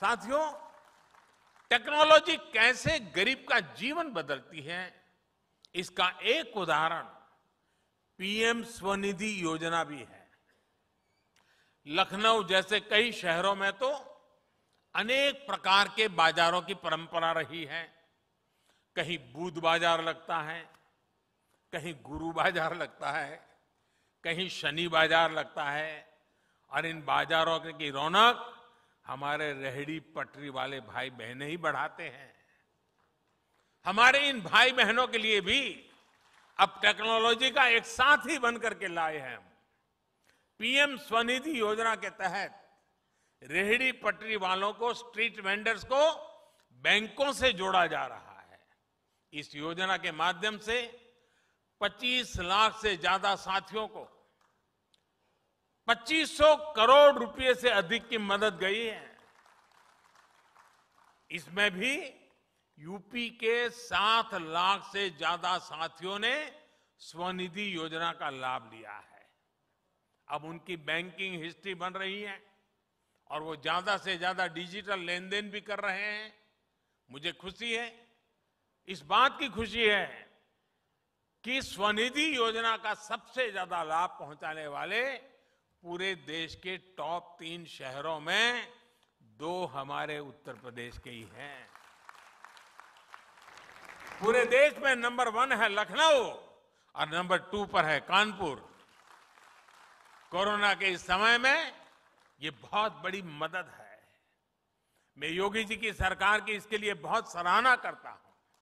साथियों टेक्नोलॉजी कैसे गरीब का जीवन बदलती है इसका एक उदाहरण पीएम स्वनिधि योजना भी है लखनऊ जैसे कई शहरों में तो अनेक प्रकार के बाजारों की परंपरा रही है कहीं बुध बाजार लगता है कहीं गुरु बाजार लगता है कहीं शनि बाजार लगता है और इन बाजारों की रौनक हमारे रेहड़ी पटरी वाले भाई बहने ही बढ़ाते हैं हमारे इन भाई बहनों के लिए भी अब टेक्नोलॉजी का एक साथ ही बन करके लाए हैं हम पीएम स्वनिधि योजना के तहत रेहड़ी पटरी वालों को स्ट्रीट वेंडर्स को बैंकों से जोड़ा जा रहा है इस योजना के माध्यम से 25 लाख से ज्यादा साथियों को 2500 करोड़ रुपए से अधिक की मदद गई है इसमें भी यूपी के सात लाख से ज्यादा साथियों ने स्वनिधि योजना का लाभ लिया है अब उनकी बैंकिंग हिस्ट्री बन रही है और वो ज्यादा से ज्यादा डिजिटल लेन देन भी कर रहे हैं मुझे खुशी है इस बात की खुशी है कि स्वनिधि योजना का सबसे ज्यादा लाभ पहुंचाने वाले पूरे देश के टॉप तीन शहरों में दो हमारे उत्तर प्रदेश के ही हैं पूरे देश में नंबर वन है लखनऊ और नंबर टू पर है कानपुर कोरोना के इस समय में ये बहुत बड़ी मदद है मैं योगी जी की सरकार की इसके लिए बहुत सराहना करता हूं